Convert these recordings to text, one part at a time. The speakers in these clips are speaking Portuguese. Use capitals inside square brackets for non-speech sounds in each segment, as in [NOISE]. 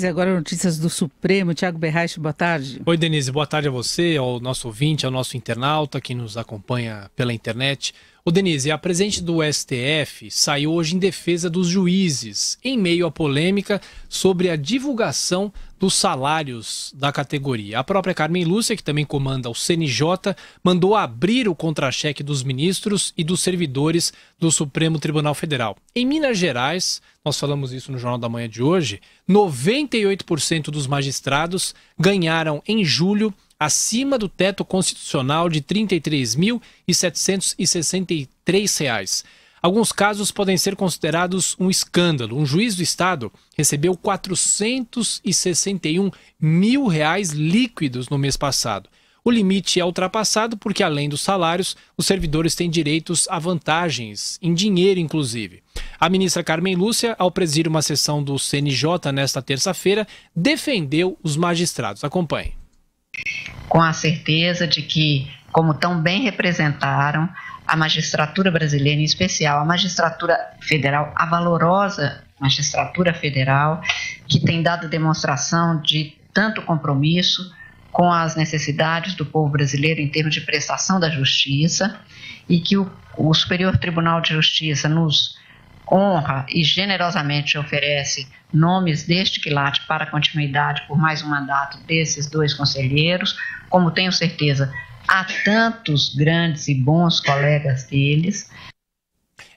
E agora notícias do Supremo. Tiago Berrache, boa tarde. Oi, Denise, boa tarde a você, ao nosso ouvinte, ao nosso internauta que nos acompanha pela internet. O Denise, a presidente do STF saiu hoje em defesa dos juízes, em meio à polêmica sobre a divulgação dos salários da categoria. A própria Carmen Lúcia, que também comanda o CNJ, mandou abrir o contra-cheque dos ministros e dos servidores do Supremo Tribunal Federal. Em Minas Gerais, nós falamos isso no Jornal da Manhã de hoje, 98% dos magistrados ganharam em julho acima do teto constitucional de R$ 33.763. Alguns casos podem ser considerados um escândalo. Um juiz do estado recebeu R$ 461 mil reais líquidos no mês passado. O limite é ultrapassado porque, além dos salários, os servidores têm direitos a vantagens, em dinheiro inclusive. A ministra Carmen Lúcia, ao presidir uma sessão do CNJ nesta terça-feira, defendeu os magistrados. Acompanhe com a certeza de que, como tão bem representaram, a magistratura brasileira, em especial a magistratura federal, a valorosa magistratura federal, que tem dado demonstração de tanto compromisso com as necessidades do povo brasileiro em termos de prestação da justiça, e que o, o Superior Tribunal de Justiça nos honra e generosamente oferece nomes deste quilate para continuidade por mais um mandato desses dois conselheiros, como tenho certeza há tantos grandes e bons colegas deles.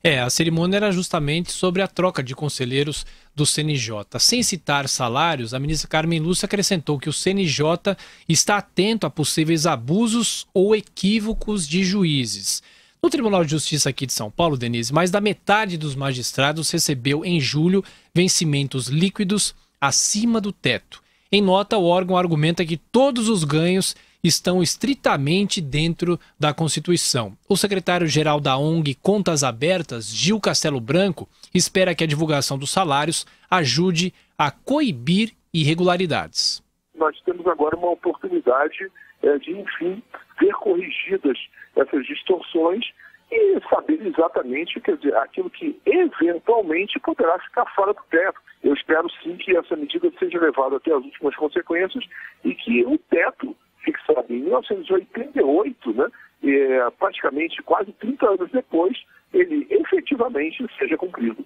É, a cerimônia era justamente sobre a troca de conselheiros do CNJ. Sem citar salários, a ministra Carmen Lúcia acrescentou que o CNJ está atento a possíveis abusos ou equívocos de juízes. No Tribunal de Justiça aqui de São Paulo, Denise, mais da metade dos magistrados recebeu em julho vencimentos líquidos acima do teto. Em nota, o órgão argumenta que todos os ganhos estão estritamente dentro da Constituição. O secretário-geral da ONG Contas Abertas, Gil Castelo Branco, espera que a divulgação dos salários ajude a coibir irregularidades. Nós temos agora uma oportunidade eh, de, enfim, ver corrigidas essas distorções e saber exatamente quer dizer, aquilo que eventualmente poderá ficar fora do teto. Eu espero sim que essa medida seja levada até as últimas consequências e que o teto fixado em 1988, né, é, praticamente quase 30 anos depois, ele efetivamente seja cumprido.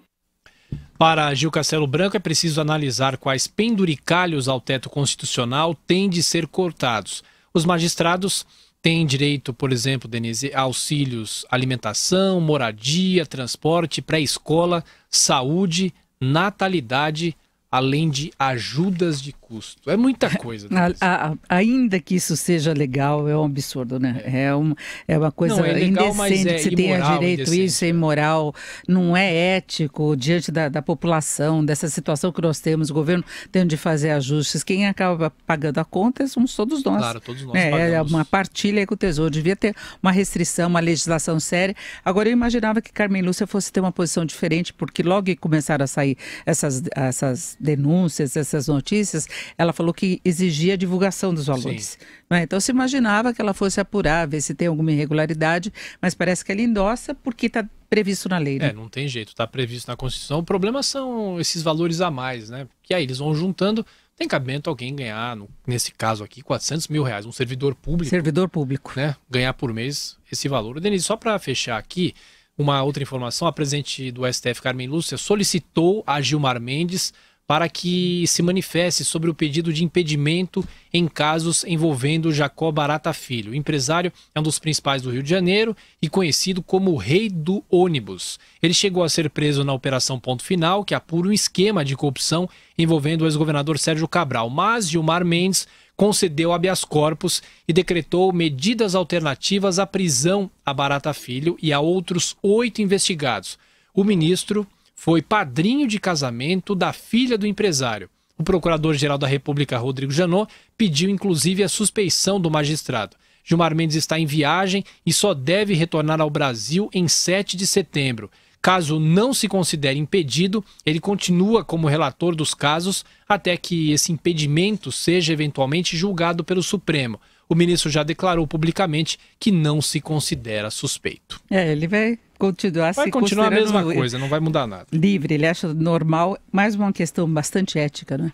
Para Gil Castelo Branco, é preciso analisar quais penduricalhos ao teto constitucional têm de ser cortados. Os magistrados têm direito, por exemplo, Denise, a auxílios alimentação, moradia, transporte, pré-escola, saúde, natalidade, além de ajudas de custo. É muita [LAUGHS] coisa. A, a, ainda que isso seja legal, é um absurdo, né? É, é, um, é uma coisa não, é legal, indecente é que você tenha direito isso, é imoral, não é ético diante da, da população, dessa situação que nós temos, o governo tendo de fazer ajustes. Quem acaba pagando a conta somos todos nós. Claro, todos nós. É, é uma partilha com o Tesouro. Devia ter uma restrição, uma legislação séria. Agora, eu imaginava que Carmen Lúcia fosse ter uma posição diferente, porque logo que começaram a sair essas, essas denúncias, essas notícias, ela falou que exigia a divulgação dos valores. Né? Então se imaginava que ela fosse apurar, ver se tem alguma irregularidade, mas parece que ela endossa porque está previsto na lei. Né? É, não tem jeito, está previsto na Constituição. O problema são esses valores a mais, né? Que aí eles vão juntando. Tem cabimento alguém ganhar, nesse caso aqui, 400 mil reais, um servidor público. Servidor público. Né? Ganhar por mês esse valor. Denise, só para fechar aqui, uma outra informação: a presidente do STF, Carmen Lúcia, solicitou a Gilmar Mendes para que se manifeste sobre o pedido de impedimento em casos envolvendo Jacó Barata Filho. O empresário é um dos principais do Rio de Janeiro e conhecido como o Rei do Ônibus. Ele chegou a ser preso na Operação Ponto Final, que apura um esquema de corrupção envolvendo o ex-governador Sérgio Cabral. Mas Gilmar Mendes concedeu habeas corpus e decretou medidas alternativas à prisão a Barata Filho e a outros oito investigados. O ministro foi padrinho de casamento da filha do empresário. O procurador-geral da República, Rodrigo Janot, pediu inclusive a suspeição do magistrado. Gilmar Mendes está em viagem e só deve retornar ao Brasil em 7 de setembro. Caso não se considere impedido, ele continua como relator dos casos até que esse impedimento seja eventualmente julgado pelo Supremo. O ministro já declarou publicamente que não se considera suspeito. É, ele vai continuar vai se continuar a mesma coisa, não vai mudar nada. Livre, ele acha normal, mais uma questão bastante ética, não é?